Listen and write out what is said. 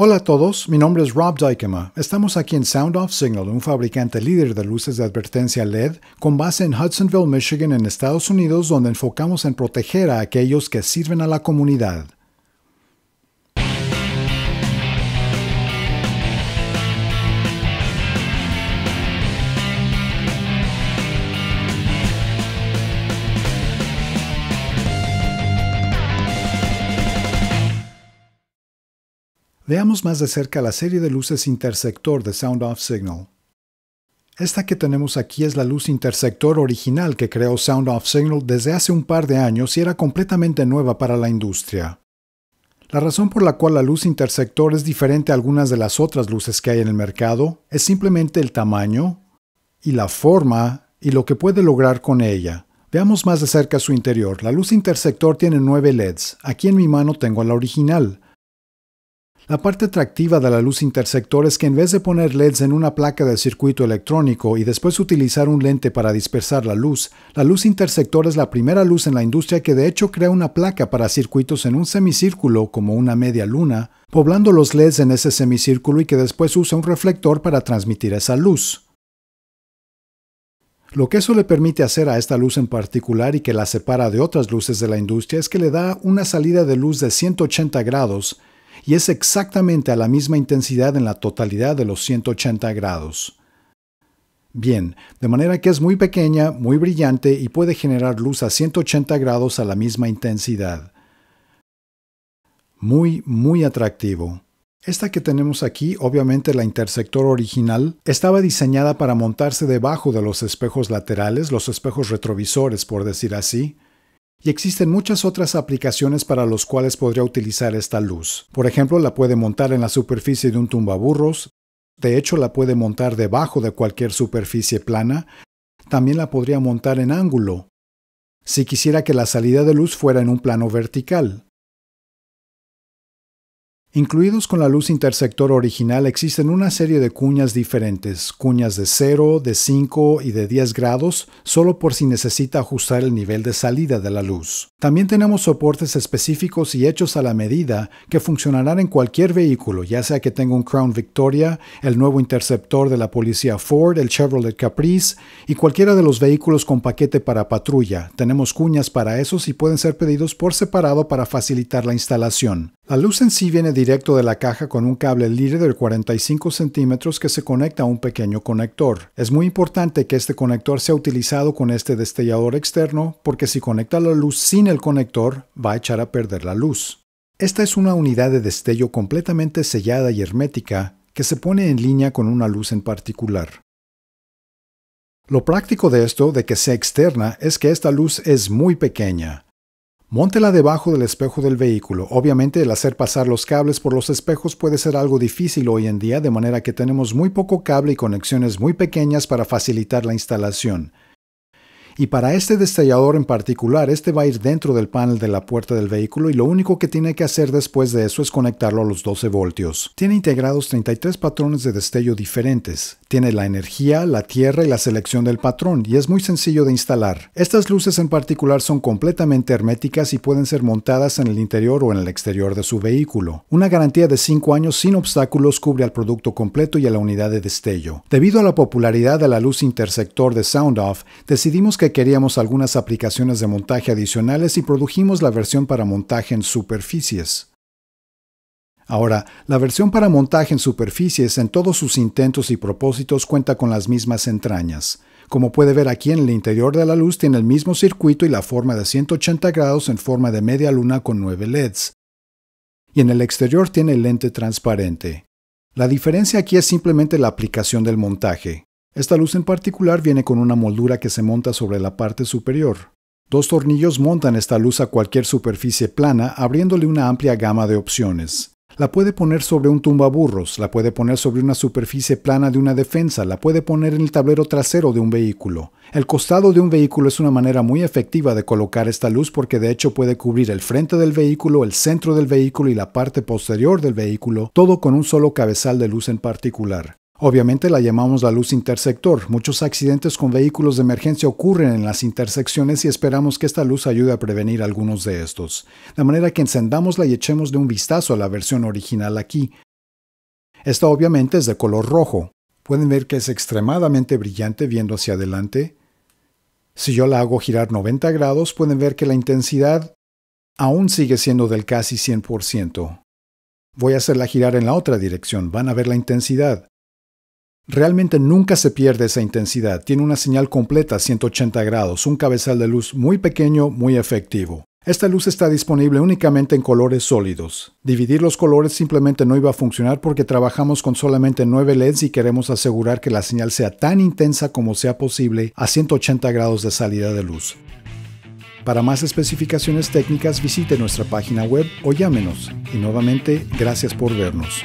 Hola a todos, mi nombre es Rob Dykema. Estamos aquí en Sound Off Signal, un fabricante líder de luces de advertencia LED con base en Hudsonville, Michigan, en Estados Unidos, donde enfocamos en proteger a aquellos que sirven a la comunidad. Veamos más de cerca la serie de luces intersector de Sound Off Signal. Esta que tenemos aquí es la luz intersector original que creó Sound Off Signal desde hace un par de años y era completamente nueva para la industria. La razón por la cual la luz intersector es diferente a algunas de las otras luces que hay en el mercado es simplemente el tamaño y la forma y lo que puede lograr con ella. Veamos más de cerca su interior. La luz intersector tiene 9 LEDs. Aquí en mi mano tengo la original. La parte atractiva de la luz intersector es que en vez de poner LEDs en una placa de circuito electrónico y después utilizar un lente para dispersar la luz, la luz intersector es la primera luz en la industria que de hecho crea una placa para circuitos en un semicírculo como una media luna, poblando los LEDs en ese semicírculo y que después usa un reflector para transmitir esa luz. Lo que eso le permite hacer a esta luz en particular y que la separa de otras luces de la industria es que le da una salida de luz de 180 grados, y es exactamente a la misma intensidad en la totalidad de los 180 grados. Bien, de manera que es muy pequeña, muy brillante y puede generar luz a 180 grados a la misma intensidad. Muy, muy atractivo. Esta que tenemos aquí, obviamente la intersector original, estaba diseñada para montarse debajo de los espejos laterales, los espejos retrovisores por decir así, y existen muchas otras aplicaciones para las cuales podría utilizar esta luz. Por ejemplo, la puede montar en la superficie de un tumbaburros, de hecho la puede montar debajo de cualquier superficie plana, también la podría montar en ángulo, si quisiera que la salida de luz fuera en un plano vertical. Incluidos con la luz interceptor original existen una serie de cuñas diferentes, cuñas de 0, de 5 y de 10 grados, solo por si necesita ajustar el nivel de salida de la luz. También tenemos soportes específicos y hechos a la medida que funcionarán en cualquier vehículo, ya sea que tenga un Crown Victoria, el nuevo interceptor de la policía Ford, el Chevrolet Caprice y cualquiera de los vehículos con paquete para patrulla. Tenemos cuñas para esos y pueden ser pedidos por separado para facilitar la instalación. La luz en sí viene directo de la caja con un cable líder de 45 centímetros que se conecta a un pequeño conector. Es muy importante que este conector sea utilizado con este destellador externo porque si conecta la luz sin el conector va a echar a perder la luz. Esta es una unidad de destello completamente sellada y hermética que se pone en línea con una luz en particular. Lo práctico de esto, de que sea externa, es que esta luz es muy pequeña. Móntela debajo del espejo del vehículo. Obviamente el hacer pasar los cables por los espejos puede ser algo difícil hoy en día, de manera que tenemos muy poco cable y conexiones muy pequeñas para facilitar la instalación. Y para este destellador en particular, este va a ir dentro del panel de la puerta del vehículo y lo único que tiene que hacer después de eso es conectarlo a los 12 voltios. Tiene integrados 33 patrones de destello diferentes. Tiene la energía, la tierra y la selección del patrón y es muy sencillo de instalar. Estas luces en particular son completamente herméticas y pueden ser montadas en el interior o en el exterior de su vehículo. Una garantía de 5 años sin obstáculos cubre al producto completo y a la unidad de destello. Debido a la popularidad de la luz intersector de SoundOff, decidimos que queríamos algunas aplicaciones de montaje adicionales y produjimos la versión para montaje en superficies. Ahora, la versión para montaje en superficies en todos sus intentos y propósitos cuenta con las mismas entrañas. Como puede ver aquí en el interior de la luz tiene el mismo circuito y la forma de 180 grados en forma de media luna con 9 LEDs. Y en el exterior tiene el lente transparente. La diferencia aquí es simplemente la aplicación del montaje. Esta luz en particular viene con una moldura que se monta sobre la parte superior. Dos tornillos montan esta luz a cualquier superficie plana, abriéndole una amplia gama de opciones. La puede poner sobre un tumbaburros, la puede poner sobre una superficie plana de una defensa, la puede poner en el tablero trasero de un vehículo. El costado de un vehículo es una manera muy efectiva de colocar esta luz porque de hecho puede cubrir el frente del vehículo, el centro del vehículo y la parte posterior del vehículo, todo con un solo cabezal de luz en particular. Obviamente la llamamos la luz intersector. Muchos accidentes con vehículos de emergencia ocurren en las intersecciones y esperamos que esta luz ayude a prevenir algunos de estos. De manera que encendámosla y echemos de un vistazo a la versión original aquí. Esta obviamente es de color rojo. Pueden ver que es extremadamente brillante viendo hacia adelante. Si yo la hago girar 90 grados, pueden ver que la intensidad aún sigue siendo del casi 100%. Voy a hacerla girar en la otra dirección, van a ver la intensidad. Realmente nunca se pierde esa intensidad, tiene una señal completa a 180 grados, un cabezal de luz muy pequeño, muy efectivo. Esta luz está disponible únicamente en colores sólidos. Dividir los colores simplemente no iba a funcionar porque trabajamos con solamente 9 LEDs y queremos asegurar que la señal sea tan intensa como sea posible a 180 grados de salida de luz. Para más especificaciones técnicas visite nuestra página web o llámenos. Y nuevamente, gracias por vernos.